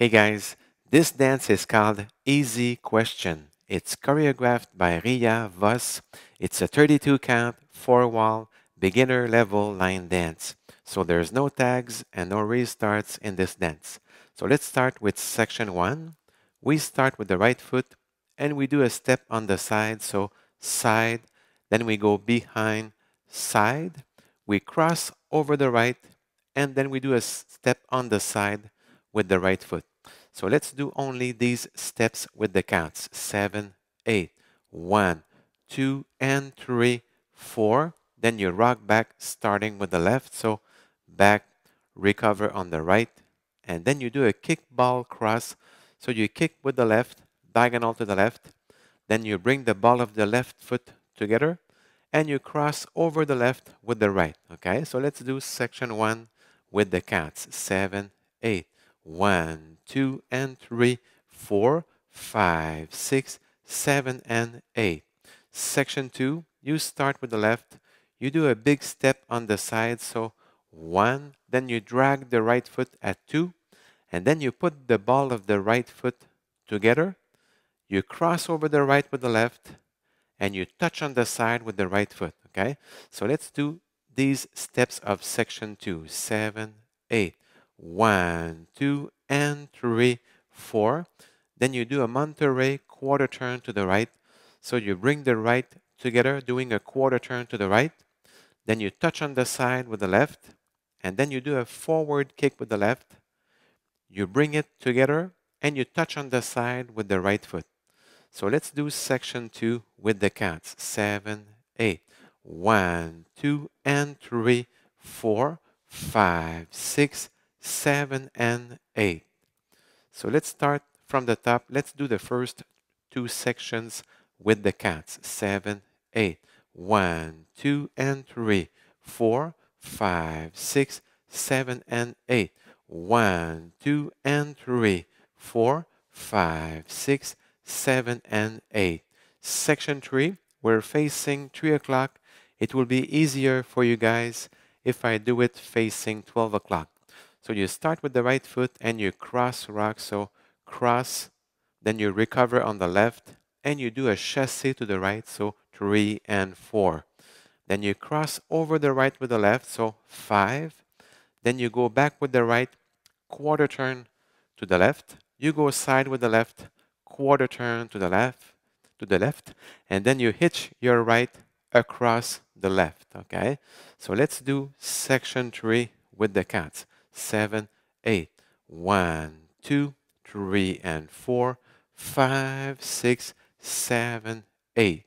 Hey guys, this dance is called Easy Question. It's choreographed by Ria Voss. It's a 32 count, four wall, beginner level line dance. So there's no tags and no restarts in this dance. So let's start with section one. We start with the right foot and we do a step on the side. So side, then we go behind, side. We cross over the right and then we do a step on the side with the right foot. So let's do only these steps with the counts. 7, 8, 1, 2, and 3, 4. Then you rock back starting with the left. So back, recover on the right. And then you do a kick ball cross. So you kick with the left, diagonal to the left. Then you bring the ball of the left foot together and you cross over the left with the right. Okay, so let's do section 1 with the counts. 7, 8, 1, 2, and 3, 4, 5, 6, 7, and 8. Section 2, you start with the left, you do a big step on the side, so 1, then you drag the right foot at 2, and then you put the ball of the right foot together, you cross over the right with the left, and you touch on the side with the right foot, okay? So let's do these steps of section 2, 7, 8. One, two, and three, four. Then you do a Monterey quarter turn to the right. So you bring the right together, doing a quarter turn to the right. Then you touch on the side with the left. And then you do a forward kick with the left. You bring it together and you touch on the side with the right foot. So let's do section two with the cats. Seven, eight. One, two, and three, four, five, six, 7, and 8. So let's start from the top. Let's do the first two sections with the cats. 7, 8. 1, 2, and 3. 4, 5, 6, 7, and 8. 1, 2, and 3. 4, 5, 6, 7, and 8. Section 3, we're facing 3 o'clock. It will be easier for you guys if I do it facing 12 o'clock. So you start with the right foot and you cross rock. So cross, then you recover on the left and you do a chassé to the right. So three and four. Then you cross over the right with the left. So five. Then you go back with the right, quarter turn to the left. You go side with the left, quarter turn to the left, to the left. And then you hitch your right across the left. Okay. So let's do section three with the cats seven, eight. One, two, three, and four, five, six, seven, eight.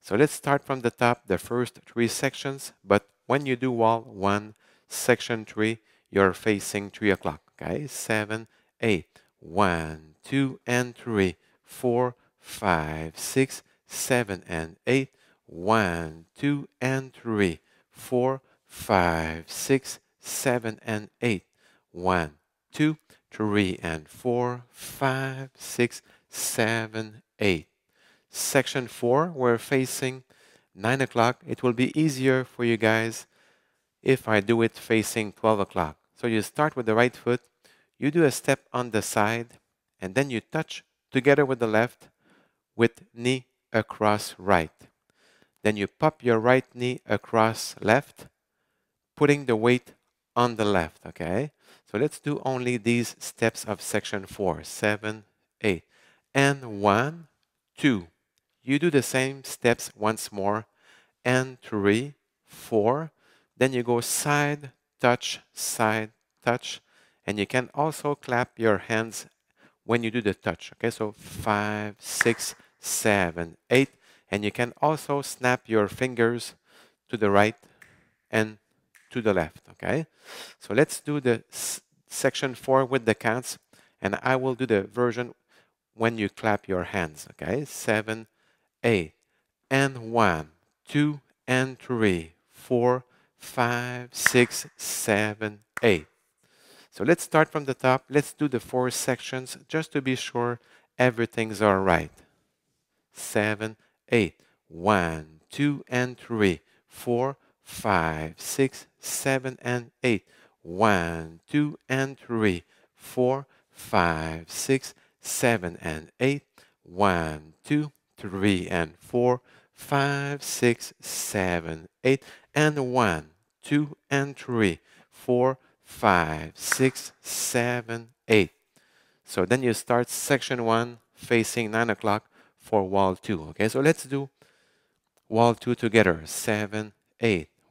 So let's start from the top, the first three sections, but when you do wall one, section three, you're facing three o'clock, okay? Seven, eight, one, two, and three, four, five, six, seven, and eight, one, two, and three, four, five, six, 7 and 8, 1, 2, 3 and 4, 5, 6, 7, 8. Section 4, we're facing 9 o'clock. It will be easier for you guys if I do it facing 12 o'clock. So you start with the right foot, you do a step on the side, and then you touch together with the left with knee across right. Then you pop your right knee across left, putting the weight on the left, okay? So let's do only these steps of section four, seven, eight, And 1, 2. You do the same steps once more. And 3, 4. Then you go side, touch, side, touch. And you can also clap your hands when you do the touch, okay? So five, six, seven, eight, And you can also snap your fingers to the right and to the left, okay? So let's do the section 4 with the cats, and I will do the version when you clap your hands, okay? 7, 8, and 1, 2, and three, four, five, six, seven, eight. So let's start from the top. Let's do the four sections just to be sure everything's all right. eight, one, two, and 3, 4, five, six, seven, and eight. One, two, and three, four, five, six, seven, and eight. One, two, three, and four, five, six, seven, eight, and one, two, and three, four, five, six, seven, eight. So then you start section one facing nine o'clock for wall two. Okay, so let's do wall two together. Seven, eight.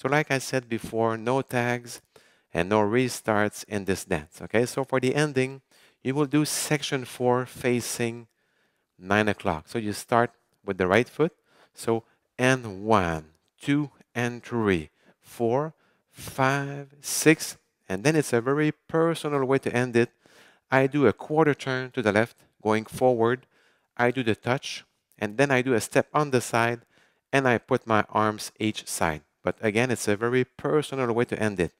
So like I said before, no tags and no restarts in this dance. Okay, so for the ending, you will do section 4 facing 9 o'clock. So you start with the right foot. So and 1, 2 and three, four, five, six, And then it's a very personal way to end it. I do a quarter turn to the left, going forward. I do the touch, and then I do a step on the side, and I put my arms each side. But again, it's a very personal way to end it.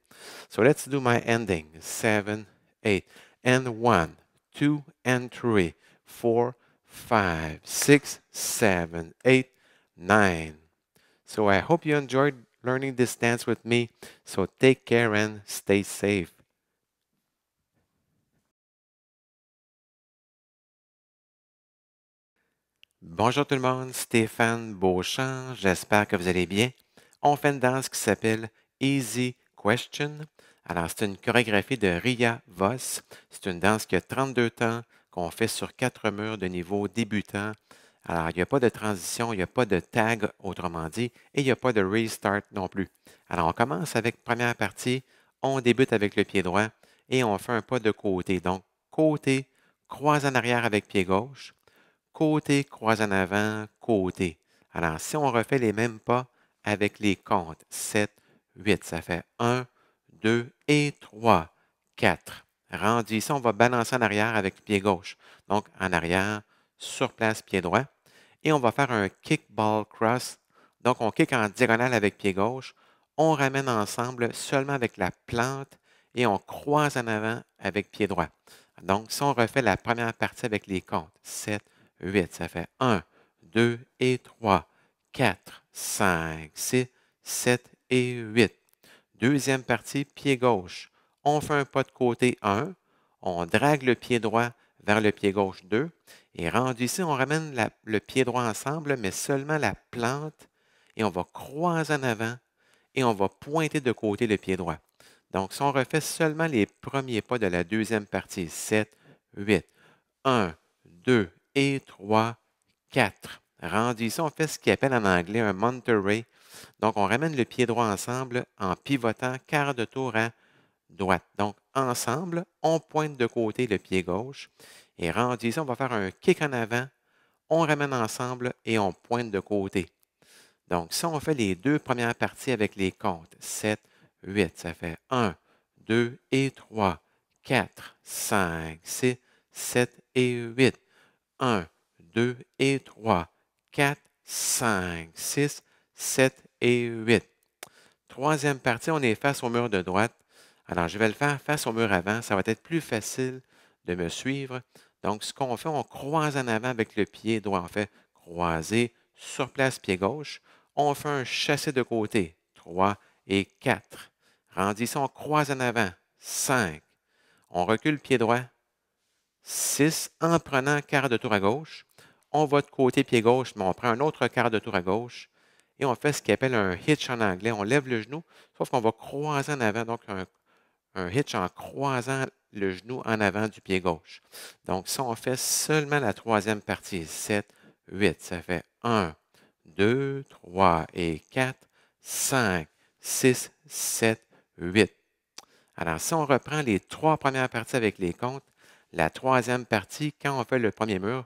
So let's do my ending. 7, 8, and 1, 2, and 3, 4, 5, 6, 7, 8, 9. So I hope you enjoyed learning this dance with me. So take care and stay safe. Bonjour tout le monde, Stéphane Beauchamp, j'espère que vous allez bien. on fait une danse qui s'appelle Easy Question. Alors, c'est une chorégraphie de Ria Voss. C'est une danse qui a 32 temps, qu'on fait sur quatre murs de niveau débutant. Alors, il n'y a pas de transition, il n'y a pas de tag, autrement dit, et il n'y a pas de restart non plus. Alors, on commence avec première partie, on débute avec le pied droit et on fait un pas de côté. Donc, côté, croise en arrière avec pied gauche, côté, croise en avant, côté. Alors, si on refait les mêmes pas, avec les comptes 7, 8. Ça fait 1, 2 et 3, 4. Rendu ici, on va balancer en arrière avec pied gauche. Donc, en arrière, sur place, pied droit. Et on va faire un kickball cross. Donc, on kick en diagonale avec pied gauche. On ramène ensemble seulement avec la plante et on croise en avant avec pied droit. Donc, si on refait la première partie avec les comptes, 7, 8, ça fait 1, 2 et 3, 4, 5, 6, 7 et 8. Deuxième partie, pied gauche. On fait un pas de côté 1, on drague le pied droit vers le pied gauche 2, et rendu ici, on ramène le pied droit ensemble, mais seulement la plante, et on va croiser en avant, et on va pointer de côté le pied droit. Donc, si on refait seulement les premiers pas de la deuxième partie, 7, 8, 1, 2 et 3, 4. Rendu ici, on fait ce qu'on appelle en anglais un Monterey. Donc, on ramène le pied droit ensemble en pivotant quart de tour à droite. Donc, ensemble, on pointe de côté le pied gauche. Et rendu ici, on va faire un kick en avant. On ramène ensemble et on pointe de côté. Donc, si on fait les deux premières parties avec les comptes, 7, 8, ça fait 1, 2 et 3, 4, 5, 6, 7 et 8, 1, 2 et 3, 4, 5, 6, 7 et 8. Troisième partie, on est face au mur de droite. Alors, je vais le faire face au mur avant. Ça va être plus facile de me suivre. Donc, ce qu'on fait, on croise en avant avec le pied droit. en fait croiser sur place, pied gauche. On fait un chassé de côté. 3 et 4. Rendissons, on croise en avant. 5. On recule pied droit. 6 en prenant quart de tour à gauche on va de côté pied gauche, mais on prend un autre quart de tour à gauche et on fait ce qu'on appelle un hitch en anglais. On lève le genou, sauf qu'on va croiser en avant, donc un, hitch en croisant le genou en avant du pied gauche. Donc, si on fait seulement la troisième partie, 7, 8, ça fait 1, 2, 3 et 4, 5, 6, 7, 8. Alors, si on reprend les trois premières parties avec les comptes, la troisième partie, quand on fait le premier mur,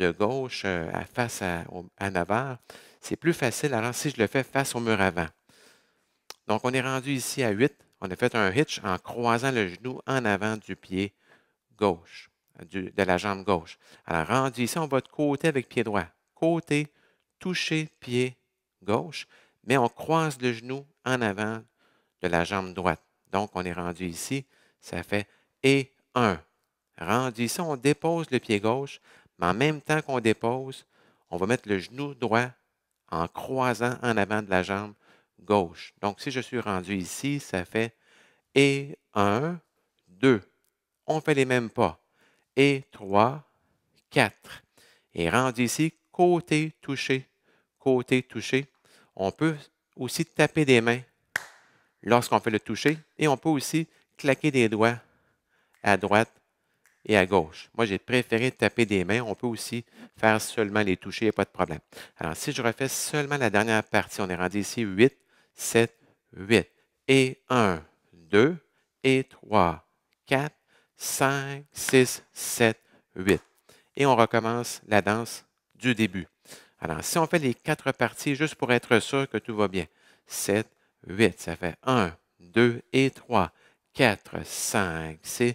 de gauche euh, à face à, à Navarre, c'est plus facile. Alors, si je le fais face au mur avant. Donc, on est rendu ici à 8. On a fait un hitch en croisant le genou en avant du pied gauche, de la jambe gauche. Alors, rendu ici, on va de côté avec pied droit. Côté, toucher pied gauche, mais on croise le genou en avant de la jambe droite. Donc, on est rendu ici. Ça fait et 1. Rendu ici, on dépose le pied gauche. Mais en même temps qu'on dépose, on va mettre le genou droit en croisant en avant de la jambe gauche. Donc, si je suis rendu ici, ça fait et 1, 2. On fait les mêmes pas. Et 3, 4. Et rendu ici, côté touché, côté touché. On peut aussi taper des mains lorsqu'on fait le toucher et on peut aussi claquer des doigts à droite et à gauche. Moi, j'ai préféré taper des mains. On peut aussi faire seulement les toucher, il n'y a pas de problème. Alors, si je refais seulement la dernière partie, on est rendu ici 8, 7, 8. Et 1, 2, et 3, 4, 5, 6, 7, 8. Et on recommence la danse du début. Alors, si on fait les quatre parties, juste pour être sûr que tout va bien, 7, 8, ça fait 1, 2 et 3, 4, 5, 6,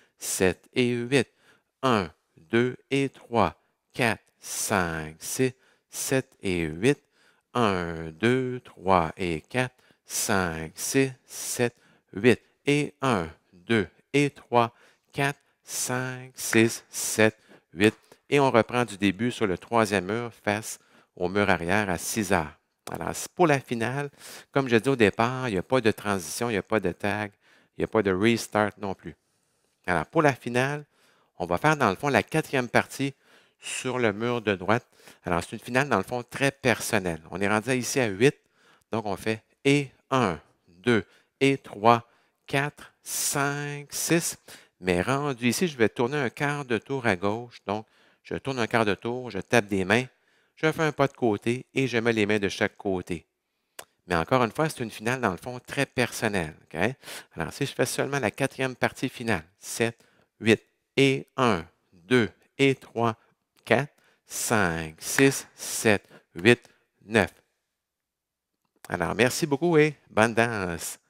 7 et 8, 1, 2 et 3, 4, 5, 6, 7 et 8, 1, 2, 3 et 4, 5, 6, 7, 8 et 1, 2 et 3, 4, 5, 6, 7, 8. Et on reprend du début sur le troisième mur face au mur arrière à 6 heures. Alors, pour la finale, comme je dis au départ, il n'y a pas de transition, il n'y a pas de tag, il n'y a pas de restart non plus. Alors, pour la finale, on va faire, dans le fond, la quatrième partie sur le mur de droite. Alors, c'est une finale, dans le fond, très personnelle. On est rendu ici à 8. Donc, on fait et 1, 2 et 3, 4, 5, 6. Mais rendu ici, je vais tourner un quart de tour à gauche. Donc, je tourne un quart de tour, je tape des mains, je fais un pas de côté et je mets les mains de chaque côté. Mais encore une fois, c'est une finale, dans le fond, très personnelle. Alors, si je fais seulement la quatrième partie finale, 7, 8, et 1, 2, et 3, 4, 5, 6, 7, 8, 9. Alors, merci beaucoup et bonne danse.